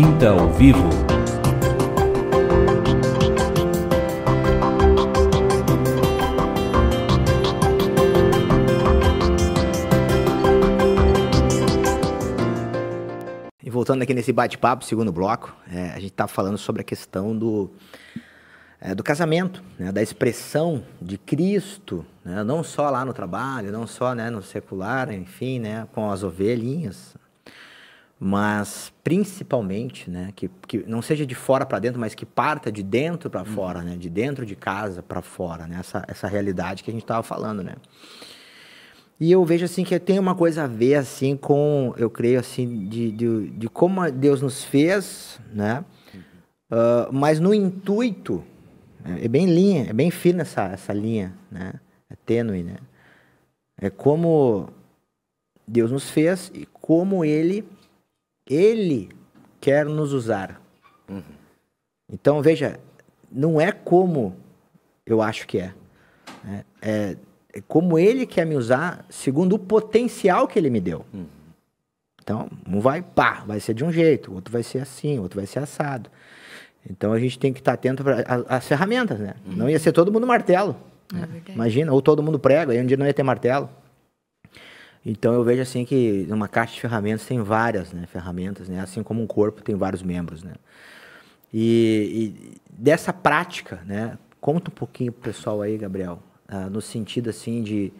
Quinta ao Vivo. E voltando aqui nesse bate-papo, segundo bloco, é, a gente está falando sobre a questão do, é, do casamento, né, da expressão de Cristo, né, não só lá no trabalho, não só né, no secular, enfim, né, com as ovelhinhas, mas principalmente, né, que, que não seja de fora para dentro, mas que parta de dentro para uhum. fora, né, de dentro de casa para fora, né, essa, essa realidade que a gente estava falando, né. E eu vejo assim que tem uma coisa a ver assim com, eu creio assim, de, de, de como Deus nos fez, né, uhum. uh, mas no intuito, é, é, bem linha, é bem fina essa, essa linha, né, é tênue, né, é como Deus nos fez e como Ele ele quer nos usar. Uhum. Então, veja, não é como eu acho que é. É, é, é. como ele quer me usar, segundo o potencial que ele me deu. Uhum. Então, um vai, pá, vai ser de um jeito, outro vai ser assim, outro vai ser assado. Então, a gente tem que estar tá atento às ferramentas, né? Uhum. Não ia ser todo mundo martelo. Né? É Imagina, ou todo mundo prego, aí um dia não ia ter martelo. Então eu vejo assim que numa caixa de ferramentas tem várias né, ferramentas, né? assim como um corpo tem vários membros. Né? E, e dessa prática, né, conta um pouquinho pro pessoal aí, Gabriel, uh, no sentido assim de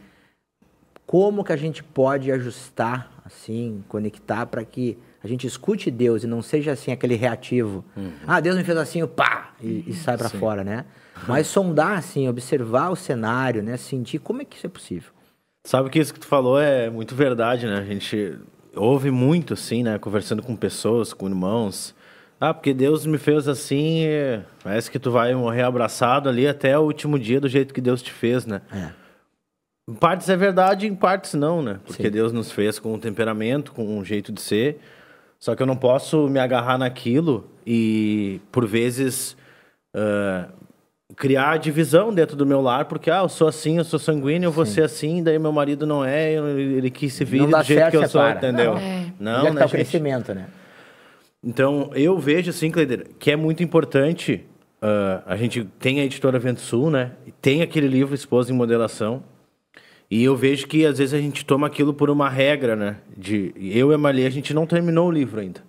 como que a gente pode ajustar, assim, conectar para que a gente escute Deus e não seja assim aquele reativo. Uhum. Ah, Deus me fez assim, pá, e, e uhum. sai para fora, né? Mas sondar assim, observar o cenário, né, sentir como é que isso é possível. Sabe que isso que tu falou é muito verdade, né? A gente ouve muito assim, né? Conversando com pessoas, com irmãos. Ah, porque Deus me fez assim, parece que tu vai morrer abraçado ali até o último dia do jeito que Deus te fez, né? É. Em partes é verdade, em partes não, né? Porque Sim. Deus nos fez com um temperamento, com um jeito de ser. Só que eu não posso me agarrar naquilo e, por vezes, uh, criar divisão dentro do meu lar, porque ah, eu sou assim, eu sou sanguíneo, eu vou ser assim, daí meu marido não é, ele quis se vir do jeito que eu sou, para. entendeu? Não, é. não né, tá o crescimento, né? Então, eu vejo assim, Cleider, que é muito importante. Uh, a gente tem a editora Vento Sul, né? Tem aquele livro Esposa em Modelação. E eu vejo que às vezes a gente toma aquilo por uma regra, né? De eu e a Maria, a gente não terminou o livro ainda.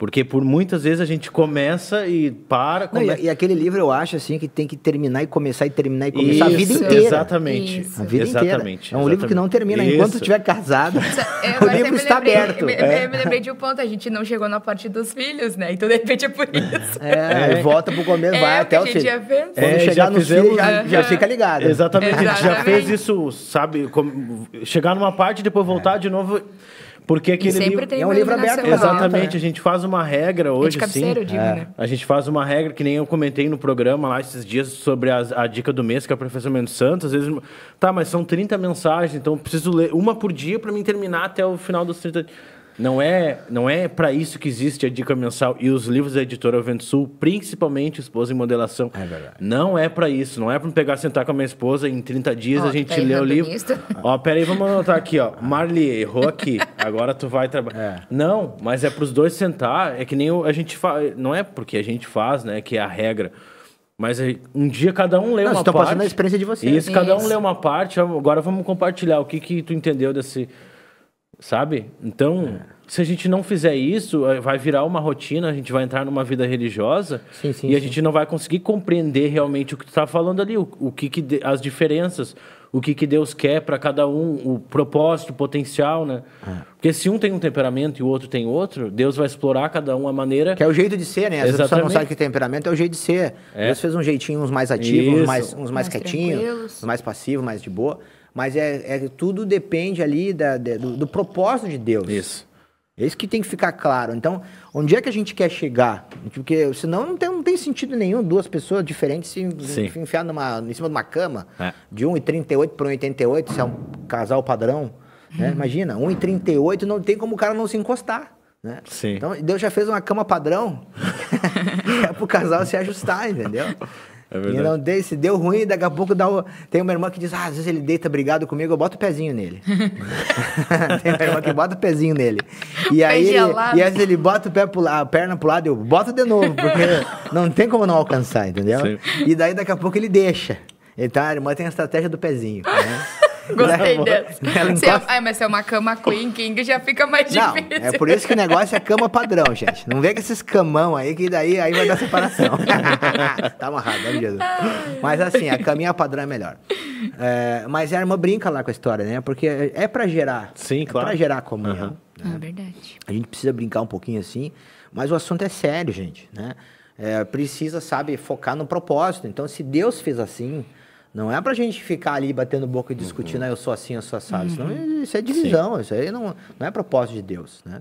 Porque por muitas vezes a gente começa e para. Come... Não, e, e, aquele livro eu acho assim que tem que terminar e começar e terminar e começar Isso, a vida inteira. Exatamente. Isso. A vida exatamente, inteira. É um exatamente. livro que não termina Isso. enquanto estiver casado. É, o livro está lembrei, aberto. Me, é. me lembrei de um ponto, a gente não chegou na parte dos filhos, né? Então de repente é por isso. É, é. volta pro começo, é, vai até o filho. Já fez. Quando é, chegar no filho, já, já fica ligado. Exatamente. exatamente. A gente já fez isso, sabe? Como, chegar numa parte e depois voltar de novo. Porque aquele livro, é um livro aberto. Exatamente, né? a gente faz uma regra hoje, é sim. É. Digo, né? A gente faz uma regra que nem eu comentei no programa lá esses dias sobre a, a dica do mês que é o professor Mendes Santos. Às vezes, tá, mas são 30 mensagens, então eu preciso ler uma por dia para mim terminar até o final dos 30 não é, não é para isso que existe a dica mensal e os livros da editora Vento Sul, principalmente Esposa em Modelação. É verdade. Não é para isso. Não é para pegar, sentar com a minha esposa em 30 dias ó, a gente tá lê o livro. Ó, peraí, vamos anotar aqui, ó. Marli, errou aqui. agora tu vai trabalhar. É. Não, mas é para os dois sentar. É que nem a gente faz. Não é porque a gente faz, né? Que é a regra. Mas um dia cada um lê não, uma parte. Estou passando a experiência de vocês. Isso, Isso, cada um lê uma parte. Agora vamos compartilhar o que, que tu entendeu desse, Sabe? Então, é. se a gente não fizer isso, eh, vai virar uma rotina, a gente vai entrar numa vida religiosa sim, sim, e a gente não vai conseguir compreender realmente o que tu está falando ali, o, o que, que as diferenças, o que, que Deus quer para cada um, o propósito, o potencial, né? É. Porque se um tem um temperamento e o outro tem outro, Deus vai explorar cada um a maneira. Que é o jeito de ser, né? As Exatamente. não sabe que temperamento é o jeito de ser. É. Deus fez um jeitinho, uns mais ativos, uns mais, uns mais, mais quietinhos, uns mais passivos, mais de boa. Mas é, é tudo depende ali da, do, do, propósito de Deus. Isso. É isso que tem que ficar claro. Então, onde é que a gente quer chegar? Porque senão não tem, não tem sentido nenhum duas pessoas diferentes se Sim. enfiar numa, em cima de uma cama, é. de 1,38 para 1,88, se é um casal padrão. Né? Uhum. Imagina, 1,38 não tem como o cara não se encostar. Né? Então, Deus já fez uma cama padrão é para o casal se ajustar, entendeu? É verdade. E não dei, se deu ruim, daqui a pouco dá o... tem uma irmã que diz, ah, às vezes ele deita brigado comigo, eu boto o pezinho nele. tem uma irmã que bota o pezinho nele. E aí, ele, e às vezes ele bota o pé pro, a perna pro lado, eu boto de novo, porque não tem como não alcançar, entendeu? Sim. E daí, daqui a pouco, ele deixa. Então, a irmã tem a estratégia do pezinho, né? Gostei dessa. É- encosta... é, mas se é uma cama queen king, já fica mais não, é difícil. É por isso que o negócio é cama padrão, gente. Não vem com esses camão aí, que daí aí vai dar separação. tá amarrado, né, Jesus? Mas assim, a caminha padrão é melhor. É, mas a irmã brinca lá com a história, né? Porque é, é para gerar. Sim, claro. pra gerar comunhão. Uhum. Né? É verdade. A gente precisa brincar um pouquinho assim, mas o assunto é sério, gente, né? É, precisa, sabe, focar no propósito. Então, se Deus fez assim, não é pra gente ficar ali batendo boca e discutindo, uhum. ah, eu sou assim, eu sou assado. É, uhum. isso é divisão, Sim. isso aí não, não é propósito de Deus. Né?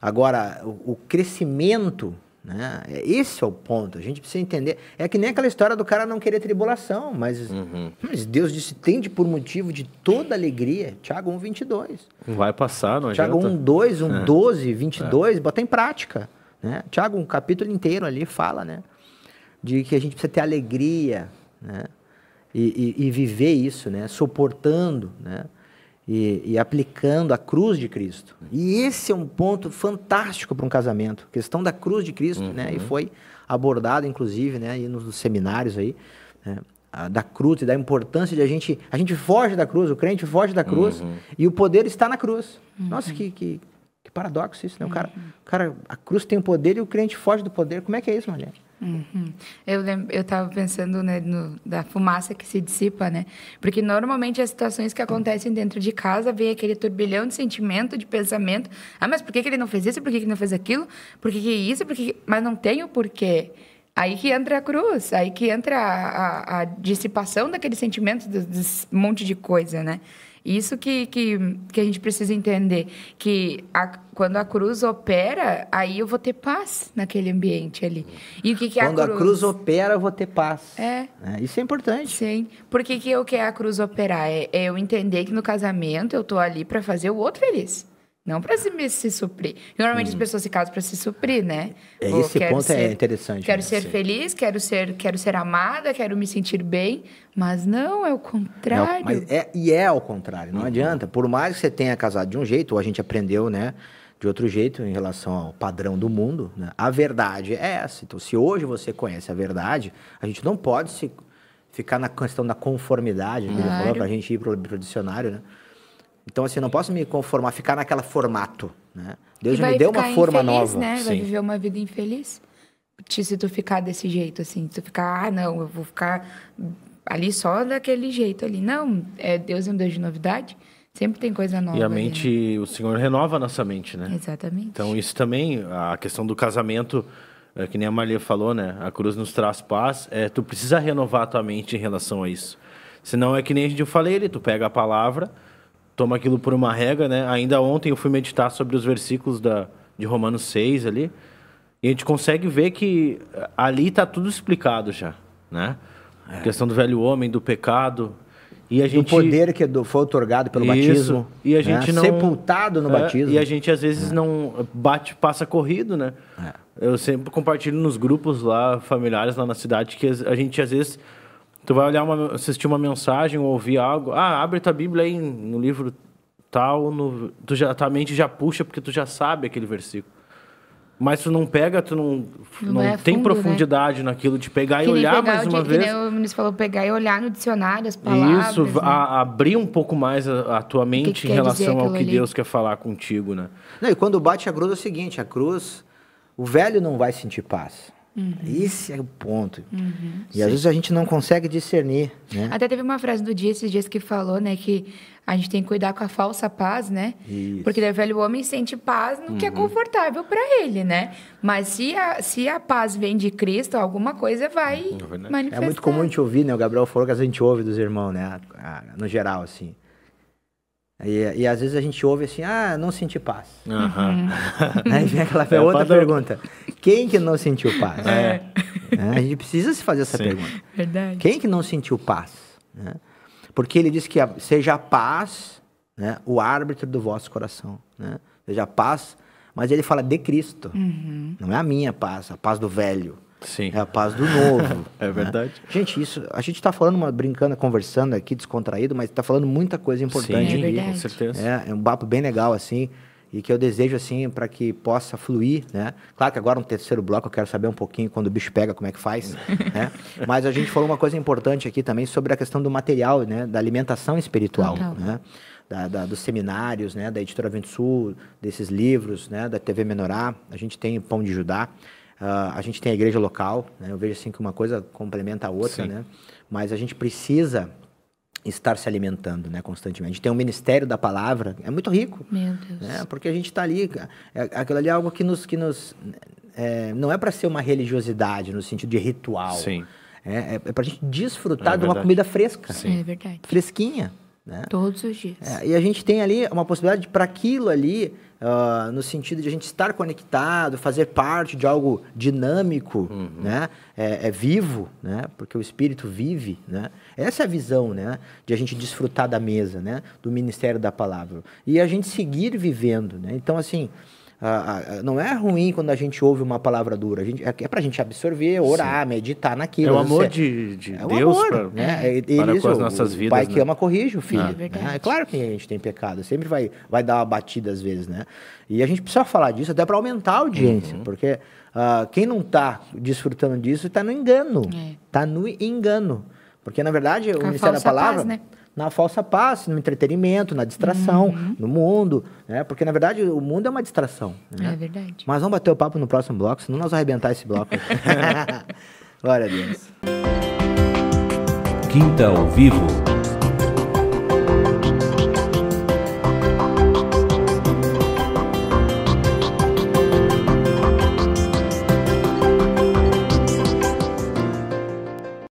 Agora, o, o crescimento né? É, esse é o ponto. A gente precisa entender. É que nem aquela história do cara não querer tribulação, mas, uhum. mas Deus disse: tende por motivo de toda alegria. Tiago 1, 22. Vai passar, não Tiago adianta. 1, 2, 1, é. 12, 22. É. Bota em prática. Né? Tiago, um capítulo inteiro ali fala né? de que a gente precisa ter alegria. Né? e, e, e viver isso, né? Suportando, né? E, e, aplicando a cruz de Cristo. E esse é um ponto fantástico para um casamento, questão da cruz de Cristo, uhum. né? E uhum. foi abordado, inclusive, né? E nos, seminários aí, né? da cruz e da importância de a gente, a gente foge da cruz, o crente foge da cruz uhum. e o poder está na cruz. Uhum. Nossa, que, que, que, paradoxo isso, né? O cara, uhum. o cara, a cruz tem o poder e o crente foge do poder. Como é que é isso, Marlene? Uhum. Eu eu estava pensando né, no, da fumaça que se dissipa, né? Porque normalmente as situações que acontecem dentro de casa vem aquele turbilhão de sentimento, de pensamento. Ah, mas por que, que ele não fez isso? Por que, que ele não fez aquilo? Por que, que é isso? Por que, que... Mas não tem o porquê. Aí que entra a cruz, aí que entra a, a, a dissipação daquele sentimento, desse monte de coisa, né? Isso que, que, que a gente precisa entender, que a, quando a cruz opera, aí eu vou ter paz naquele ambiente ali. E o que, que é quando a cruz? Quando a cruz opera, eu vou ter paz. É. é. isso é importante. Sim. Por que, que eu quero a cruz operar? É, é eu entender que no casamento eu tô ali para fazer o outro feliz. Não para se, se suprir. Normalmente hum. as pessoas se casam para se suprir, né? É, esse ponto é ser, é interessante. Quero né? ser Sim. feliz, quero ser, quero ser amada, quero me sentir bem. Mas não, é o contrário. Não, é, e é ao contrário, não uhum. adianta. Por mais que você tenha casado de um jeito, ou a gente aprendeu, né? De outro jeito, em relação ao padrão do mundo, né? a verdade é essa. Então, se hoje você conhece a verdade, a gente não pode se ficar na questão da conformidade, claro. para a gente ir para o dicionário, né? Então, assim, eu não posso me conformar, ficar naquela formato, né? Deus me deu uma forma infeliz, nova. Né? Vai Sim. viver uma vida infeliz se tu ficar desse jeito, assim. Se tu ficar, ah, não, eu vou ficar ali só daquele jeito ali. Não, é, Deus é um Deus de novidade. Sempre tem coisa nova. E a mente, ali, né? o Senhor renova a nossa mente, né? Exatamente. Então, isso também, a questão do casamento, é, que nem a Maria falou, né? A cruz nos traz paz. É, tu precisa renovar a tua mente em relação a isso. Senão é que nem a gente, eu falei tu pega a palavra toma aquilo por uma regra, né? Ainda ontem eu fui meditar sobre os versículos da, de Romanos 6 ali, e a gente consegue ver que ali está tudo explicado já, né? É. A questão do velho homem, do pecado, e a gente... Do poder que é foi otorgado pelo Isso. batismo. E a né? gente né? não... Sepultado no é, batismo. E a gente, às vezes, é. não bate, passa corrido, né? É. Eu sempre compartilho nos grupos lá, familiares lá na cidade, que a gente, às vezes, Tu vai olhar uma, assistir uma mensagem ou ouvir algo. Ah, abre tua Bíblia aí no livro tal. No, tu já, tua mente já puxa porque tu já sabe aquele versículo. Mas tu não pega, tu não, não, não é tem né? profundidade né? naquilo de pegar que e olhar pegar mais uma vez. Que o ministro falou, pegar e olhar no dicionário as palavras. Isso, né? a, abrir um pouco mais a, a tua mente que que em relação ao que ali? Deus quer falar contigo, né? Não, e quando bate a cruz é o seguinte, a cruz, o velho não vai sentir paz. Uhum. Esse é o ponto. Uhum, e sim. às vezes a gente não consegue discernir. Né? Até teve uma frase do dia, esses dias, que falou, né, que a gente tem que cuidar com a falsa paz, né? Isso. Porque o velho homem sente paz no uhum. que é uhum. confortável para ele, né? Mas se a, se a paz vem de Cristo, alguma coisa vai é manifestar. É muito comum a gente ouvir, né? O Gabriel falou que a gente ouve dos irmãos, né? Ah, no geral, assim. E, e, às vezes a gente ouve assim, ah, não senti paz. Uhum. Aí vem aquela é outra pergunta. Quem que não sentiu paz? É. É, a gente precisa se fazer essa Sim. pergunta. Verdade. Quem que não sentiu paz? Né? Porque ele diz que a, seja a paz né, o árbitro do vosso coração. Né? Seja a paz, mas ele fala de Cristo. Uhum. Não é a minha paz, a paz do velho. Sim. É a paz do novo. é verdade. Né? Gente, isso, a gente está falando, uma, brincando, conversando aqui, descontraído, mas está falando muita coisa importante. Sim, é com certeza. É, é um papo bem legal, assim, e que eu desejo, assim, para que possa fluir, né? Claro que agora no terceiro bloco eu quero saber um pouquinho quando o bicho pega, como é que faz, né? Mas a gente falou uma coisa importante aqui também sobre a questão do material, né? Da alimentação espiritual, Total. né? Da, da, dos seminários, né? Da Editora Vento Sul, desses livros, né? Da TV Menorá, a gente tem Pão de Judá. Uh, a gente tem a igreja local, né? eu vejo assim que uma coisa complementa a outra, né? Mas a gente precisa estar se alimentando, né, constantemente. A gente tem um ministério da palavra, é muito rico, Meu Deus. Né? Porque a gente está ali, é, aquilo ali é algo que nos, que nos é, não é para ser uma religiosidade no sentido de ritual. Sim. É, é, é para a gente desfrutar é de uma comida fresca. Sim. É verdade. Fresquinha. Né? Todos os dias. É, e a gente tem ali uma possibilidade para aquilo ali, uh, no sentido de a gente estar conectado, fazer parte de algo dinâmico, uhum. né? É, é, vivo, né? Porque o espírito vive, né? Essa é a visão, né? De a gente desfrutar da mesa, né? Do ministério da palavra e a gente seguir vivendo, né? Então assim, ah, não é ruim quando a gente ouve uma palavra dura. Gente, é, é para a gente absorver, orar, Sim. meditar naquilo. É o amor você, de, de é Deus amor, pra, né? é, ele, para com as nossas vidas. O pai né? que ama corrige o filho. Ah, é, né? é, claro que a gente tem pecado, sempre vai, vai dar uma batida às vezes, né? E a gente precisa falar disso até para aumentar a audiência, uhum. porque ah, quem não está desfrutando disso está no engano. Está é. no engano. Porque, na verdade, o mistério ministério da palavra. Paz, né? na falsa paz, no entretenimento, na distração, uhum. no mundo, né? Porque na verdade o mundo é uma distração. Né? É verdade. Mas vamos bater o papo no próximo bloco, senão nós vamos arrebentar esse bloco. Glória a Deus. Quinta ao vivo.